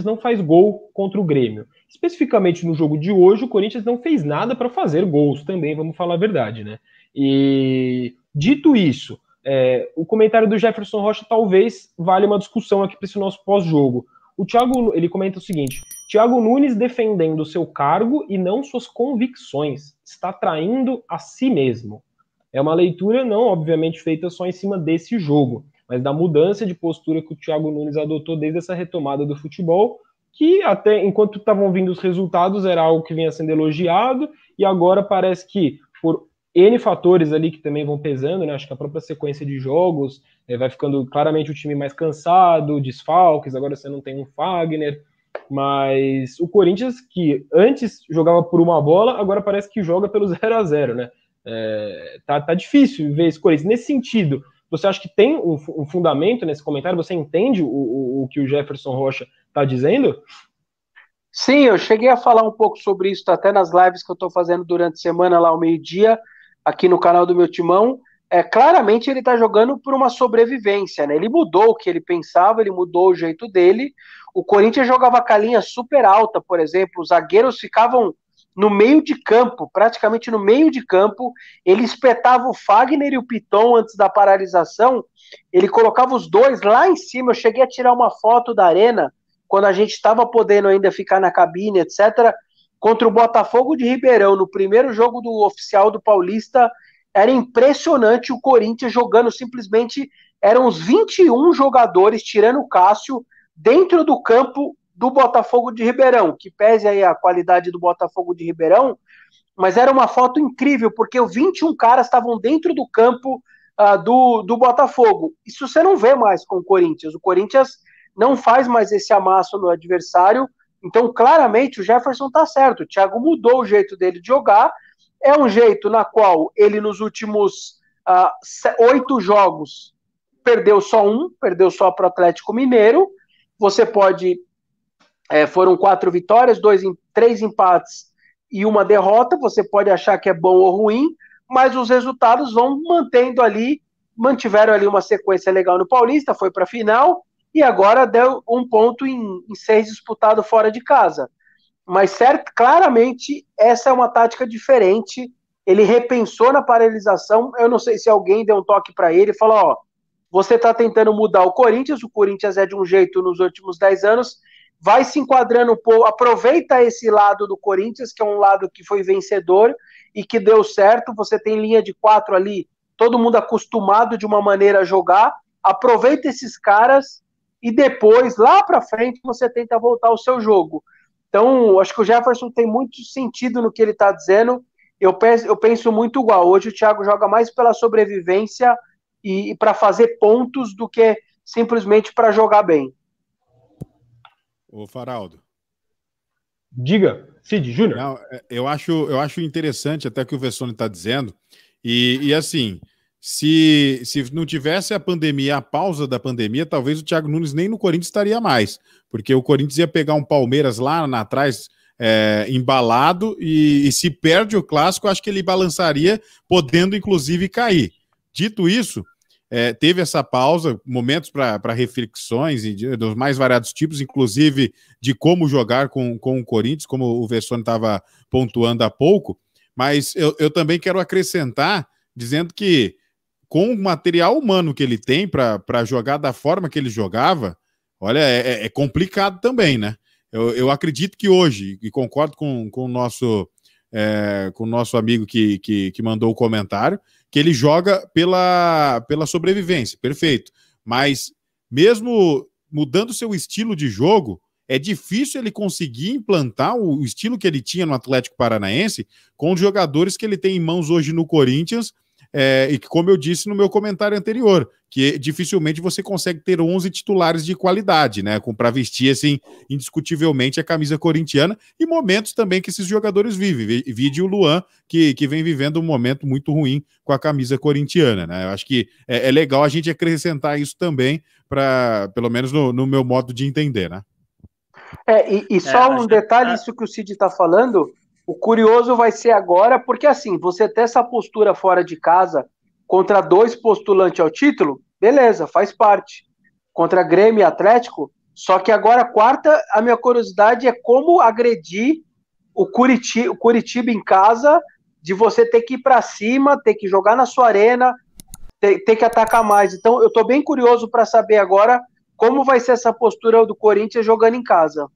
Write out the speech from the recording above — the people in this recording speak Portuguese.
Corinthians não faz gol contra o Grêmio. Especificamente no jogo de hoje, o Corinthians não fez nada para fazer gols também, vamos falar a verdade, né? E dito isso, é, o comentário do Jefferson Rocha talvez valha uma discussão aqui para esse nosso pós-jogo. O Thiago, ele comenta o seguinte: Thiago Nunes defendendo seu cargo e não suas convicções, está traindo a si mesmo. É uma leitura não, obviamente, feita só em cima desse jogo mas da mudança de postura que o Thiago Nunes adotou desde essa retomada do futebol, que até enquanto estavam vindo os resultados era algo que vinha sendo elogiado, e agora parece que por N fatores ali que também vão pesando, né? Acho que a própria sequência de jogos é, vai ficando claramente o time mais cansado, desfalques, agora você não tem um Fagner, mas o Corinthians, que antes jogava por uma bola, agora parece que joga pelo 0 a 0 né? É, tá, tá difícil ver esse Corinthians. Nesse sentido, você acha que tem um, um fundamento nesse comentário? Você entende o, o, o que o Jefferson Rocha está dizendo? Sim, eu cheguei a falar um pouco sobre isso, até nas lives que eu estou fazendo durante a semana, lá ao meio-dia, aqui no canal do meu timão. É, claramente ele está jogando por uma sobrevivência, né? Ele mudou o que ele pensava, ele mudou o jeito dele. O Corinthians jogava com a linha super alta, por exemplo, os zagueiros ficavam no meio de campo, praticamente no meio de campo, ele espetava o Fagner e o Piton antes da paralisação, ele colocava os dois lá em cima. Eu cheguei a tirar uma foto da arena, quando a gente estava podendo ainda ficar na cabine, etc. Contra o Botafogo de Ribeirão, no primeiro jogo do oficial do Paulista, era impressionante o Corinthians jogando simplesmente. Eram uns 21 jogadores, tirando o Cássio, dentro do campo, do Botafogo de Ribeirão, que pese aí a qualidade do Botafogo de Ribeirão, mas era uma foto incrível, porque 21 caras estavam dentro do campo uh, do, do Botafogo. Isso você não vê mais com o Corinthians. O Corinthians não faz mais esse amasso no adversário. Então, claramente, o Jefferson está certo. O Thiago mudou o jeito dele de jogar. É um jeito na qual ele, nos últimos ah, oito jogos, perdeu só um, perdeu só para o Atlético Mineiro. Você pode é, foram quatro vitórias, dois, três empates e uma derrota. Você pode achar que é bom ou ruim, mas os resultados vão mantendo ali, mantiveram ali uma sequência legal no Paulista, foi para a final e agora deu um ponto em, em seis disputado fora de casa. Mas certo, claramente essa é uma tática diferente. Ele repensou na paralisação. Eu não sei se alguém deu um toque para ele e falou: ó, você está tentando mudar o Corinthians. O Corinthians é de um jeito nos últimos dez anos vai se enquadrando um pouco, aproveita esse lado do Corinthians, que é um lado que foi vencedor e que deu certo. Você tem linha de quatro ali, todo mundo acostumado de uma maneira a jogar. Aproveita esses caras e depois, lá para frente, você tenta voltar ao seu jogo. Então, acho que o Jefferson tem muito sentido no que ele está dizendo. Eu penso, eu penso muito igual. Hoje o Thiago joga mais pela sobrevivência e, e para fazer pontos do que simplesmente para jogar bem. O Faraldo. Diga, Cid Júnior. É, eu acho, eu acho interessante até o que o Vessone está dizendo. E, e assim, se, se não tivesse a pandemia, a pausa da pandemia, talvez o Thiago Nunes nem no Corinthians estaria mais. Porque o Corinthians ia pegar um Palmeiras lá na atrás, é, embalado, e, e se perde o clássico, acho que ele balançaria, podendo inclusive cair. Dito isso, é, teve essa pausa, momentos para reflexões e de, dos mais variados tipos, inclusive de como jogar com, com o Corinthians, como o Vessone estava pontuando há pouco. Mas eu, eu também quero acrescentar, dizendo que com o material humano que ele tem para jogar da forma que ele jogava, olha, é, é, é complicado também, né? Eu, eu, acredito que hoje, e concordo com, com o nosso. É, com o nosso amigo que, que, que mandou o comentário, que ele joga pela, pela sobrevivência, perfeito. Mas mesmo mudando seu estilo de jogo, é difícil ele conseguir implantar o estilo que ele tinha no Atlético Paranaense com os jogadores que ele tem em mãos hoje no Corinthians é, e que, como eu disse no meu comentário anterior, que dificilmente você consegue ter 11 titulares de qualidade, né? Para vestir, assim, indiscutivelmente a camisa corintiana e momentos também que esses jogadores vivem. Vide o Luan, que, que vem vivendo um momento muito ruim com a camisa corintiana, né? Eu acho que é, é legal a gente acrescentar isso também, para pelo menos no, no meu modo de entender, né? É, e, e é, só é, um detalhe, tá isso que o Cid está falando, o curioso vai ser agora, porque assim, você ter essa postura fora de casa contra dois postulantes ao título, beleza, faz parte. Contra Grêmio e Atlético, só que agora, quarta, a minha curiosidade é como agredir o Curitiba, o Curitiba em casa, de você ter que ir para cima, ter que jogar na sua arena, ter, ter que atacar mais. Então, eu estou bem curioso para saber agora como vai ser essa postura do Corinthians jogando em casa.